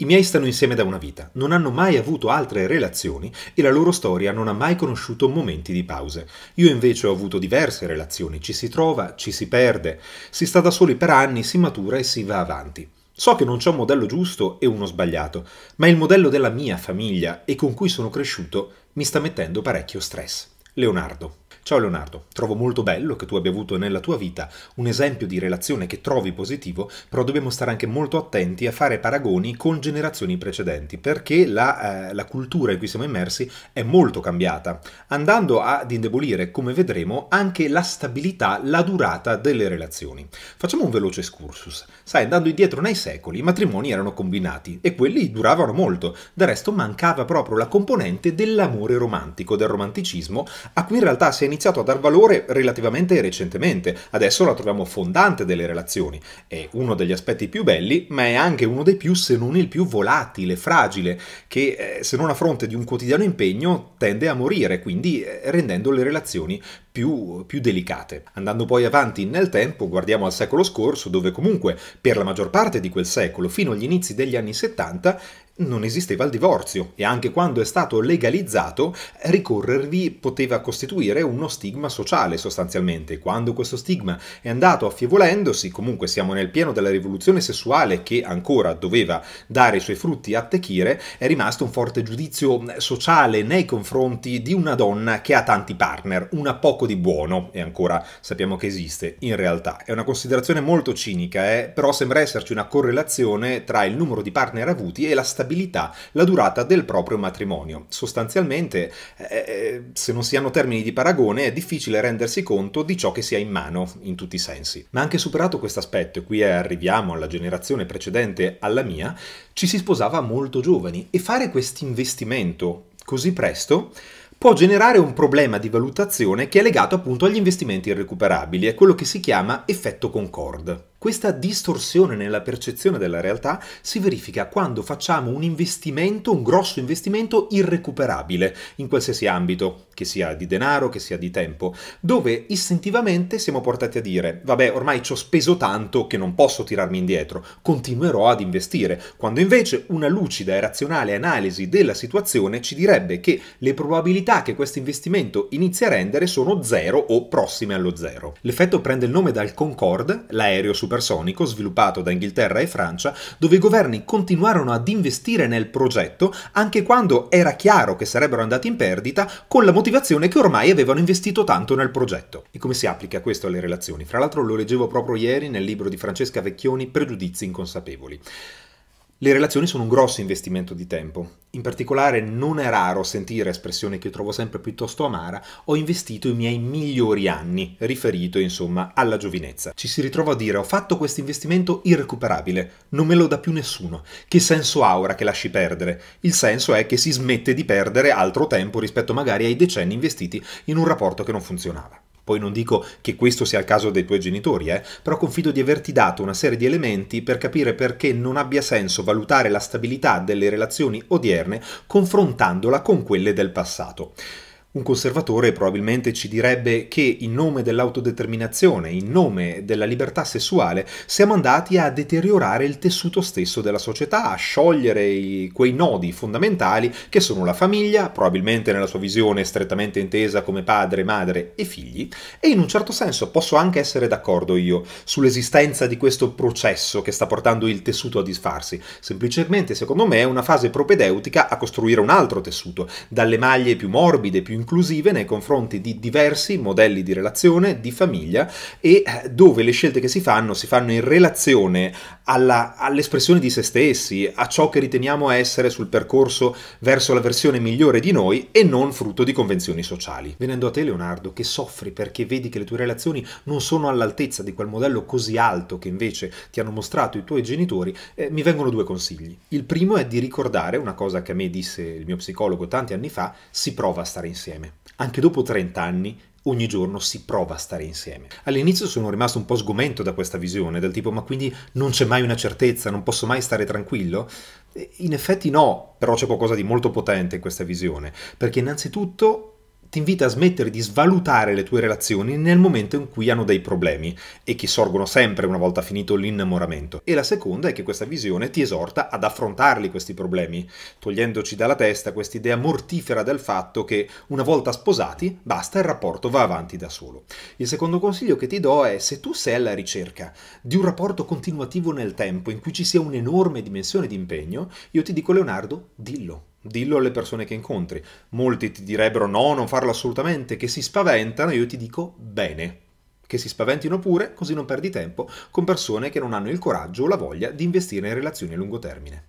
I miei stanno insieme da una vita, non hanno mai avuto altre relazioni e la loro storia non ha mai conosciuto momenti di pause. Io invece ho avuto diverse relazioni, ci si trova, ci si perde, si sta da soli per anni, si matura e si va avanti. So che non c'è un modello giusto e uno sbagliato, ma il modello della mia famiglia e con cui sono cresciuto mi sta mettendo parecchio stress. Leonardo. Ciao Leonardo, trovo molto bello che tu abbia avuto nella tua vita un esempio di relazione che trovi positivo, però dobbiamo stare anche molto attenti a fare paragoni con generazioni precedenti, perché la, eh, la cultura in cui siamo immersi è molto cambiata, andando ad indebolire, come vedremo, anche la stabilità, la durata delle relazioni. Facciamo un veloce excursus. Sai, andando indietro nei secoli, i matrimoni erano combinati e quelli duravano molto, del resto mancava proprio la componente dell'amore romantico, del romanticismo, a cui in realtà si è iniziato iniziato a dar valore relativamente recentemente, adesso la troviamo fondante delle relazioni, è uno degli aspetti più belli, ma è anche uno dei più, se non il più volatile, fragile, che eh, se non a fronte di un quotidiano impegno tende a morire, quindi eh, rendendo le relazioni più, più, delicate. Andando poi avanti nel tempo, guardiamo al secolo scorso, dove comunque per la maggior parte di quel secolo, fino agli inizi degli anni 70, non esisteva il divorzio e anche quando è stato legalizzato ricorrervi poteva costituire uno stigma sociale sostanzialmente. Quando questo stigma è andato affievolendosi, comunque siamo nel pieno della rivoluzione sessuale che ancora doveva dare i suoi frutti a Techire, è rimasto un forte giudizio sociale nei confronti di una donna che ha tanti partner, una poco di buono e ancora sappiamo che esiste in realtà. È una considerazione molto cinica, eh? però sembra esserci una correlazione tra il numero di partner avuti e la stabilità stabilità la durata del proprio matrimonio. Sostanzialmente, eh, eh, se non si hanno termini di paragone, è difficile rendersi conto di ciò che si ha in mano, in tutti i sensi. Ma anche superato questo aspetto, e qui arriviamo alla generazione precedente alla mia, ci si sposava molto giovani e fare questo investimento così presto può generare un problema di valutazione che è legato appunto agli investimenti irrecuperabili, è quello che si chiama effetto Concord. Questa distorsione nella percezione della realtà si verifica quando facciamo un investimento, un grosso investimento irrecuperabile in qualsiasi ambito, che sia di denaro, che sia di tempo, dove istintivamente siamo portati a dire vabbè ormai ci ho speso tanto che non posso tirarmi indietro, continuerò ad investire, quando invece una lucida e razionale analisi della situazione ci direbbe che le probabilità che questo investimento inizi a rendere sono zero o prossime allo zero. L'effetto prende il nome dal Concorde, l'aereo su supersonico sviluppato da Inghilterra e Francia, dove i governi continuarono ad investire nel progetto anche quando era chiaro che sarebbero andati in perdita, con la motivazione che ormai avevano investito tanto nel progetto. E come si applica questo alle relazioni? Fra l'altro lo leggevo proprio ieri nel libro di Francesca Vecchioni Pregiudizi inconsapevoli. Le relazioni sono un grosso investimento di tempo. In particolare non è raro sentire espressione che trovo sempre piuttosto amara, ho investito i miei migliori anni, riferito insomma alla giovinezza. Ci si ritrova a dire ho fatto questo investimento irrecuperabile, non me lo dà più nessuno. Che senso ha ora che lasci perdere? Il senso è che si smette di perdere altro tempo rispetto magari ai decenni investiti in un rapporto che non funzionava. Poi non dico che questo sia il caso dei tuoi genitori, eh, però confido di averti dato una serie di elementi per capire perché non abbia senso valutare la stabilità delle relazioni odierne confrontandola con quelle del passato. Un conservatore probabilmente ci direbbe che in nome dell'autodeterminazione, in nome della libertà sessuale, siamo andati a deteriorare il tessuto stesso della società, a sciogliere i, quei nodi fondamentali che sono la famiglia, probabilmente nella sua visione strettamente intesa come padre, madre e figli, e in un certo senso posso anche essere d'accordo io sull'esistenza di questo processo che sta portando il tessuto a disfarsi, semplicemente secondo me è una fase propedeutica a costruire un altro tessuto, dalle maglie più morbide, più inclusive nei confronti di diversi modelli di relazione, di famiglia e eh, dove le scelte che si fanno si fanno in relazione alla, all'espressione di se stessi, a ciò che riteniamo essere sul percorso verso la versione migliore di noi e non frutto di convenzioni sociali. Venendo a te Leonardo, che soffri perché vedi che le tue relazioni non sono all'altezza di quel modello così alto che invece ti hanno mostrato i tuoi genitori, eh, mi vengono due consigli. Il primo è di ricordare una cosa che a me disse il mio psicologo tanti anni fa, si prova a stare insieme. Anche dopo 30 anni ogni giorno si prova a stare insieme. All'inizio sono rimasto un po' sgomento da questa visione, del tipo ma quindi non c'è mai una certezza, non posso mai stare tranquillo? In effetti no, però c'è qualcosa di molto potente in questa visione, perché innanzitutto ti invita a smettere di svalutare le tue relazioni nel momento in cui hanno dei problemi e che sorgono sempre una volta finito l'innamoramento. E la seconda è che questa visione ti esorta ad affrontarli questi problemi, togliendoci dalla testa quest'idea mortifera del fatto che una volta sposati basta il rapporto va avanti da solo. Il secondo consiglio che ti do è se tu sei alla ricerca di un rapporto continuativo nel tempo in cui ci sia un'enorme dimensione di impegno, io ti dico Leonardo, dillo Dillo alle persone che incontri. Molti ti direbbero no, non farlo assolutamente, che si spaventano, io ti dico bene. Che si spaventino pure, così non perdi tempo con persone che non hanno il coraggio o la voglia di investire in relazioni a lungo termine.